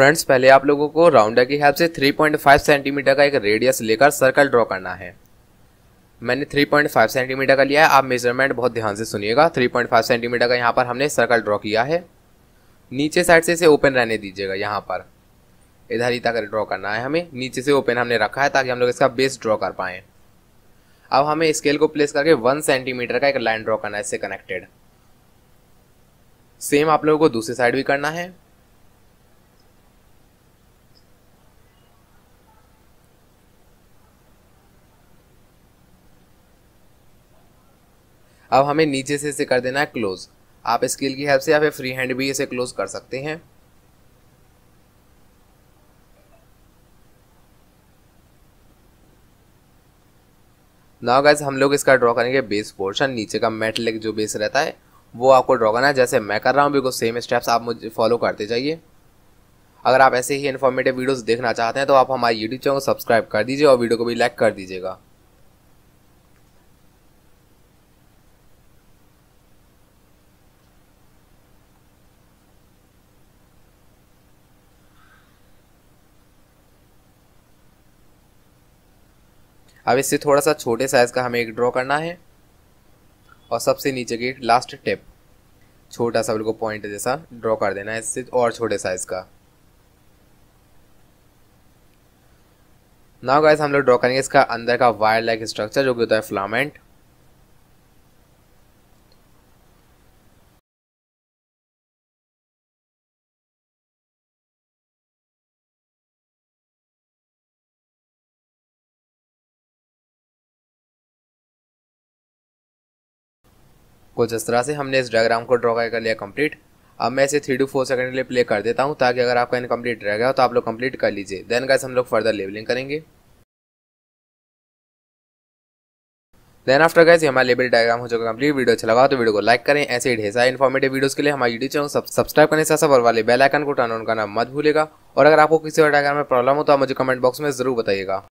friends पहले आप लोगों को राउंडर की हेल्प से 3.5 सेंटीमीटर का एक रेडियस लेकर सर्कल ड्रॉ करना है मैंने 3.5 सेंटीमीटर का लिया है आप मेजरमेंट बहुत ध्यान से सुनिएगा 3.5 सेंटीमीटर का यहाँ पर हमने सर्कल ड्रॉ किया है नीचे साइड से इसे ओपन रहने दीजिएगा यहाँ पर इधर ही तक ड्रॉ करना है हमें नीचे से ओपन हमने रखा है ताकि हम लोग इसका बेस ड्रॉ कर पाए अब हमें स्केल को प्लेस करके वन सेंटीमीटर का एक लाइन ड्रॉ करना है इससे कनेक्टेड सेम आप लोगों को दूसरी साइड भी करना है अब हमें नीचे से इसे कर देना है क्लोज आप स्केल की हेल्प से या फिर फ्री हैंड भी इसे क्लोज कर सकते हैं नाउ गैस हम लोग इसका ड्रॉ करेंगे बेस पोर्शन नीचे का मेटलिक जो बेस रहता है वो आपको ड्रॉ करना है जैसे मैं कर रहा हूँ बिकॉज सेम स्टेप्स आप मुझे फॉलो करते जाइए अगर आप ऐसे ही इन्फॉर्मेटिव वीडियोस देखना चाहते हैं तो आप हमारे यूट्यूब चैनल को सब्सक्राइब कर दीजिए और वीडियो को भी लाइक कर दीजिएगा अब इससे थोड़ा सा छोटे साइज़ का हमें एक ड्रॉ करना है और सबसे नीचे की लास्ट टिप छोटा सा बिल्कुल पॉइंट जैसा ड्रॉ कर देना है इससे और छोटे साइज़ का नाउ गाइस हम लोग ड्रॉ करेंगे इसका अंदर का वायर लाइक स्ट्रक्चर जो कि होता है फ्लामेंट कुछ इस तरह से हमने इस डायग्राम को ड्रॉ कर लिया कंप्लीट अब मैं इसे थ्री टू फोर सेकंड के लिए प्ले कर देता हूँ ताकि अगर आपका इनकम्प्लीट रह गया तो आप लोग कंप्लीट कर लीजिए देन गैस हम लोग फर्दर लेबलिंग करेंगे देन आफ्टर गैस हमारा लेबल डायग्राम हो चुका कंप्लीट वीडियो अच्छा लगा तो वीडियो को लाइक करें ऐसे ही ढेर सारे इन्फॉर्मेटिव वीडियोस के लिए हमारे यूट्यूब चैनल सब्सक्राइब करने से सब और वाले बेल आइकन को टर्न ऑन करना मत भूलेगा और अगर आपको किसी और डायग्राम में प्रॉब्लम हो तो आप मुझे कमेंट बॉक्स में जरूर बताइएगा